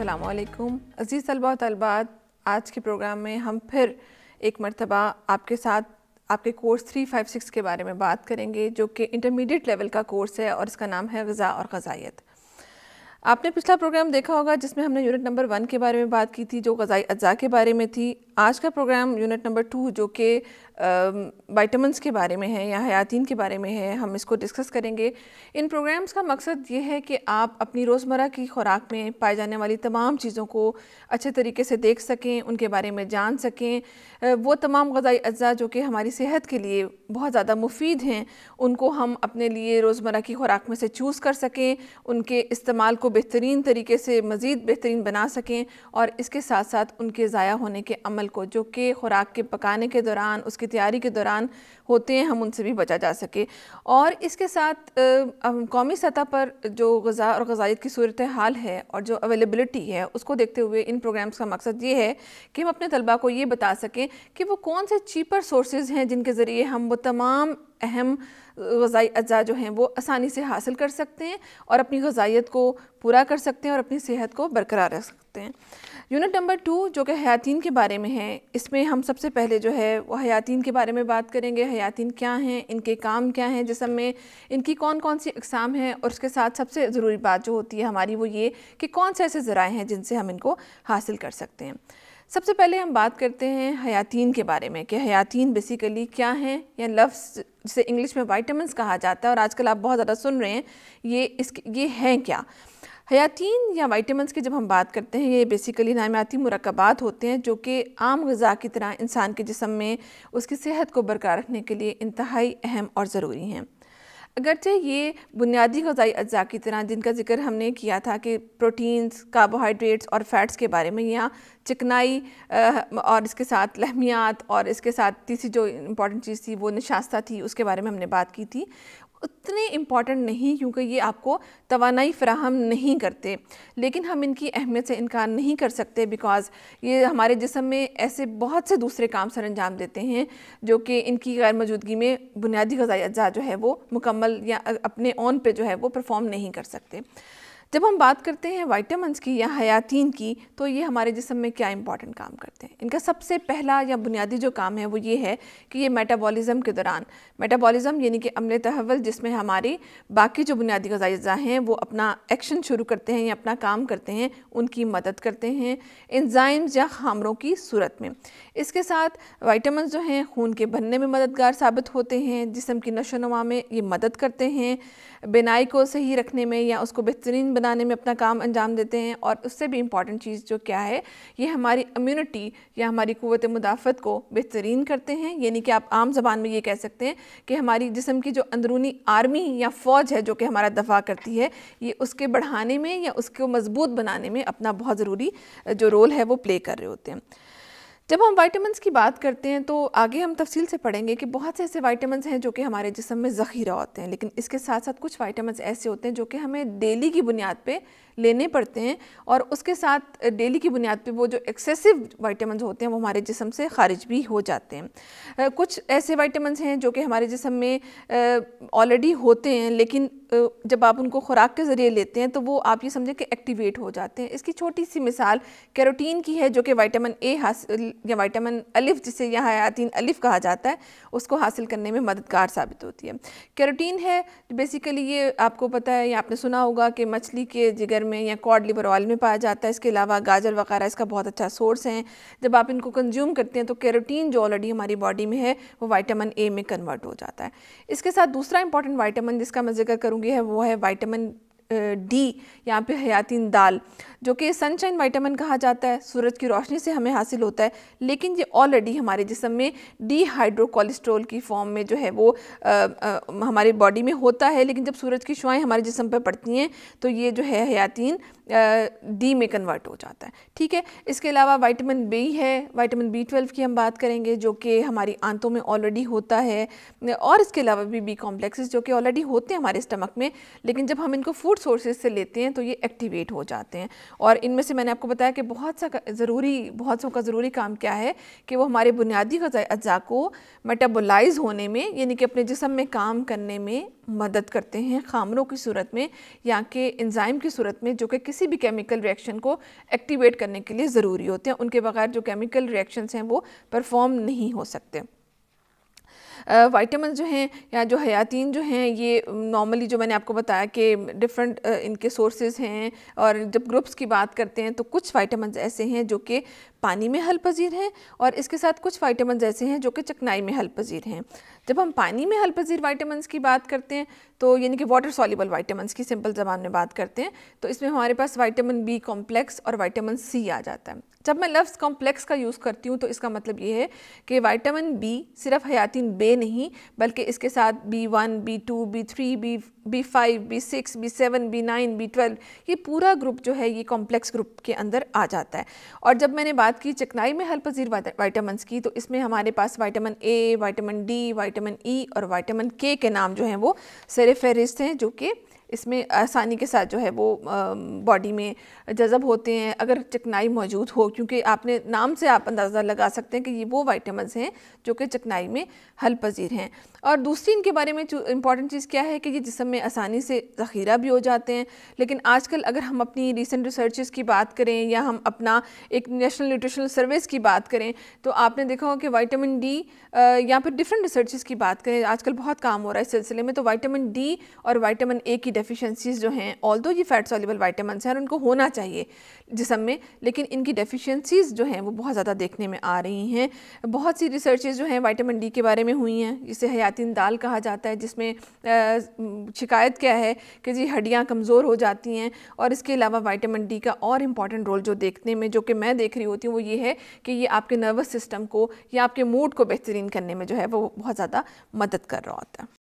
अल्लाम अज़ीज़ तलबा तलबात आज के प्रोग्राम में हम फिर एक मरतबा आपके साथ आपके कोर्स 356 के बारे में बात करेंगे जो कि इंटरमीडिएट लेवल का कोर्स है और इसका नाम है गज़ा और गजाइत आपने पिछला प्रोग्राम देखा होगा जिसमें हमने यूनिट नंबर वन के बारे में बात की थी जो गजाई अज्जा के बारे में थी आज का प्रोग्राम यूनिट नंबर टू जो कि वाइटमिनस um, के बारे में है या हयातीन के बारे में है हम इसको डिस्कस करेंगे इन प्रोग्राम्स का मकसद ये है कि आप अपनी रोज़मर्रा की खुराक में पाए जाने वाली तमाम चीज़ों को अच्छे तरीके से देख सकें उनके बारे में जान सकें वो तमाम गज़ाई अज्जा जो कि हमारी सेहत के लिए बहुत ज़्यादा मुफीद हैं उनको हम अपने लिए रोज़मर्रा की खुराक में से चूज़ कर सकें उनके इस्तेमाल को बेहतरीन तरीके से मज़ीद बेहतरीन बना सकें और इसके साथ साथ उनके ज़ाया होने के अमल को जो कि खुराक के पकाने के दौरान उसकी तैयारी के दौरान होते हैं हम उनसे भी बचा जा सके और इसके साथ कौमी सतह पर जो गज़ा और गजाइत की सूरत हाल है और जो अवेलेबलिटी है उसको देखते हुए इन प्रोग्राम्स का मकसद ये है कि हम अपने तलबा को ये बता सकें कि वो कौन से चीपर सोर्सेज हैं जिनके ज़रिए हम वो तमाम अहम गजाई अज्जा जो हैं वो आसानी से हासिल कर सकते हैं और अपनी गजाइत को पूरा कर सकते हैं और अपनी सेहत को बरकरार रख सकते हैं यूनिट नंबर टू जो कि हयातीन के बारे में है इसमें हम सबसे पहले जो है वो हयातीन के बारे में बात करेंगे हयातीन क्या हैं इनके काम क्या हैं जिसम में इनकी कौन कौन सी अकसाम हैं और उसके साथ सबसे ज़रूरी बात जो होती है हमारी वो ये कि कौन से ऐसे ज़रा हैं जिनसे हम इनको हासिल कर सकते हैं सबसे पहले हम बात करते हैं हयातीन के बारे में कि हयातीन बेसिकली क्या हैं या लफ्स जिसे इंग्लिश में वाइटामस कहा जाता है और आजकल आप बहुत ज़्यादा सुन रहे हैं ये इस ये हैं क्या हयातीन या वाइटामस की जब हम बात करते हैं ये बेसिकली नामियाती मरकबात होते हैं जो कि आम गज़ा की तरह इंसान के जिसम में उसकी सेहत को बरकरार रखने के लिए इंतहाई अहम और ज़रूरी हैं अगरचे ये बुनियादी गजाई अज्जा की तरह जिनका जिक्र हमने किया था कि प्रोटीन्स कार्बोहाइड्रेट्स और फ़ैट्स के बारे में यहाँ चिकनाई और इसके साथ लहमियात और इसके साथ तीसरी जो इम्पॉर्टेंट चीज़ थी वो नशास्ता थी उसके बारे में हमने बात की थी उतने इम्पॉर्टेंट नहीं क्योंकि ये आपको तोानाई फ़राहम नहीं करते लेकिन हम इनकी अहमियत से इनकार नहीं कर सकते बिकॉज़ ये हमारे जिसम में ऐसे बहुत से दूसरे काम सर अंजाम देते हैं जो कि इनकी गैर मौजूदगी में बुनियादी गजा जो है वो मुकम्मल या अपने ऑन पे जो है वो परफॉर्म नहीं कर सकते जब हम बात करते हैं वाइटामस की या हयातीन की तो ये हमारे जिसम में क्या इंपॉर्टेंट काम करते हैं इनका सबसे पहला या बुनियादी जो काम है वो ये है कि ये मेटाबॉलिज्म के दौरान मेटाबॉलिज्म यानी कि अमल तहवल जिसमें हमारी बाकी जो बुनियादी गजाई हैं वो अपना एक्शन शुरू करते हैं या अपना काम करते हैं उनकी मदद करते हैं इंजाइम्स या खामरों की सूरत में इसके साथ वाइटामस जो हैं खून के बनने में मददगार साबित होते हैं जिसम की नशो में ये मदद करते हैं बिनाई को सही रखने में या उसको बेहतरीन बनाने में अपना काम अंजाम देते हैं और उससे भी इम्पॉर्टेंट चीज़ जो क्या है ये हमारी इम्यूनिटी या हमारी क़वत मुदाफ़त को बेहतरीन करते हैं यानी कि आप आम जबान में ये कह सकते हैं कि हमारी जिसम की जो अंदरूनी आर्मी या फ़ौज है जो कि हमारा दफा करती है ये उसके बढ़ाने में या उसको मज़बूत बनाने में अपना बहुत ज़रूरी जो रोल है वो प्ले कर रहे होते हैं जब हम वाइटामस की बात करते हैं तो आगे हम तफसील से पढ़ेंगे कि बहुत से ऐसे वाइटामस हैं जो कि हमारे जिसम में ज़ख़ीरा होते हैं लेकिन इसके साथ साथ कुछ वाइटामस ऐसे होते हैं जो कि हमें डेली की बुनियाद पर लेने पड़ते हैं और उसके साथ डेली की बुनियाद पे वो जो एक्सेसिव वाइटामस होते हैं वो हमारे जिसम से खारिज भी हो जाते हैं कुछ ऐसे वाइटामस हैं जो कि हमारे जिसम में ऑलरेडी होते हैं लेकिन जब आप उनको खुराक के ज़रिए लेते हैं तो वो आप ये समझें कि एक्टिवेट हो जाते हैं इसकी छोटी सी मिसाल कैरोटीन की है जो कि वाइटामिन ए हासिल या वाइटामिन अलिफ जिसे यह हयातिन अलिफ कहा जाता है उसको हासिल करने में मददगार साबित होती है कैरोटीन है बेसिकली ये आपको पता है या आपने सुना होगा कि मछली के जिगर लीवर में या कॉड लिवर ऑयल में पाया जाता है इसके अलावा गाजर वगैरह इसका बहुत अच्छा सोर्स है जब आप इनको कंज्यूम करते हैं तो कैरोटीन जो ऑलरेडी हमारी बॉडी में है वो वाइटामिन ए में कन्वर्ट हो जाता है इसके साथ दूसरा इंपॉर्टेंट वाइटामिन जिसका मैं जिक्र करूँगी है वो है वाइटामिन डी यहाँ पे हयातीन दाल जो कि सनशाइन वाइटामिन कहा जाता है सूरज की रोशनी से हमें हासिल होता है लेकिन ये ऑलरेडी हमारे जिसम में डी हाइड्रोकोलेस्ट्रोल की फॉर्म में जो है वो आ, आ, हमारे बॉडी में होता है लेकिन जब सूरज की शुआएँ हमारे जिसम पर पड़ती हैं तो ये जो है हयातीन डी में कन्वर्ट हो जाता है ठीक है इसके अलावा वाइटामिन बी है वाइटामिन बी ट्वेल्व की हम बात करेंगे जो कि हमारी आंतों में ऑलरेडी होता है और इसके अलावा भी बी कॉम्प्लेक्सेस जो कि ऑलरेडी होते हैं हमारे स्टमक में लेकिन जब हम इनको फूड सोर्सेज से लेते हैं तो ये एक्टिवेट हो जाते हैं और इनमें से मैंने आपको बताया कि बहुत सा ज़रूरी बहुत सौ का ज़रूरी काम क्या है कि वो हमारे बुनियादी अज्जा को मेटाबोलाइज होने में यानी कि अपने जिसम में काम करने में मदद करते हैं खामरों की सूरत में या कि इंजाइम की सूरत में जो कि किसी भी केमिकल रिएक्शन को एक्टिवेट करने के लिए ज़रूरी होते हैं उनके बगैर जो केमिकल रिएक्शंस हैं वो परफॉर्म नहीं हो सकते वाइटमिन जो हैं या जो हयातीन जो हैं ये नॉर्मली जो मैंने आपको बताया कि डिफरेंट इनके सोर्सेज हैं और जब ग्रुप्स की बात करते हैं तो कुछ वाइटमिन ऐसे हैं जो कि पानी में हल पजीर हैं और इसके साथ कुछ वाइटमिन ऐसे हैं जो कि चकनाई में हल पजीर हैं जब हम पानी में हल पजीर वाइटामस की बात करते हैं तो यानी कि वाटर सॉल्यूबल वाइटामस की सिंपल जबान में बात करते हैं तो इसमें हमारे पास वाइटामिन बी कॉम्प्लेक्स और वाइटामिन सी आ जाता है जब मैं लफ्ज़ कॉम्प्लेक्स का यूज़ करती हूँ तो इसका मतलब ये है कि विटामिन बी सिर्फ हयातिन बे नहीं बल्कि इसके साथ B one B two B three B B five B six B seven B nine B twelve ये पूरा ग्रुप जो है ये कॉम्प्लेक्स ग्रुप के अंदर आ जाता है और जब मैंने बात की चिकनाई में हल पजीर वाइटामस की तो इसमें हमारे पास vitamin A vitamin D vitamin E e और वाइटामिन के के नाम जो हैं वो सर फहरिस्त हैं जो कि इसमें आसानी के साथ जो है वो बॉडी में जज़ब होते हैं अगर चिकनाई मौजूद हो क्योंकि आपने नाम से आप अंदाज़ा लगा सकते हैं कि ये वो वाइटमिन हैं जो कि चिकनाई में हल पजीर हैं और दूसरी इनके बारे में इंपॉर्टेंट चीज़ क्या है कि ये जिसम में आसानी से ज़ख़ीरा भी हो जाते हैं लेकिन आजकल अगर हम अपनी रिसेंट रिसर्चेस की बात करें या हम अपना एक नेशनल न्यूट्रिशनल सर्विस की बात करें तो आपने देखा हो कि वाइटामिन डी या फिर डिफरेंट रिसर्चेस की बात करें आजकल बहुत काम हो रहा है इस सिलसिले में तो वाइटामिन डी और वाइटामिन ए की डेफिशिएंसीज जो हैं ऑल दो ये फ़ैट सॉलिबल वाइटामिन हैं और उनको होना चाहिए जिसम में लेकिन इनकी डेफिशिएंसीज जो हैं वो बहुत ज़्यादा देखने में आ रही हैं बहुत सी रिसर्चेज जो हैं वाइटामिन डी के बारे में हुई हैं जिससे हया कैतिन दाल कहा जाता है जिसमें शिकायत क्या है कि जी हड्डियाँ कमज़ोर हो जाती हैं और इसके अलावा वाइटामिन डी का और इम्पॉर्टेंट रोल जो देखने में जो कि मैं देख रही होती हूँ वो ये है कि ये आपके नर्वस सिस्टम को या आपके मूड को बेहतरीन करने में जो है वो बहुत ज़्यादा मदद कर रहा होता है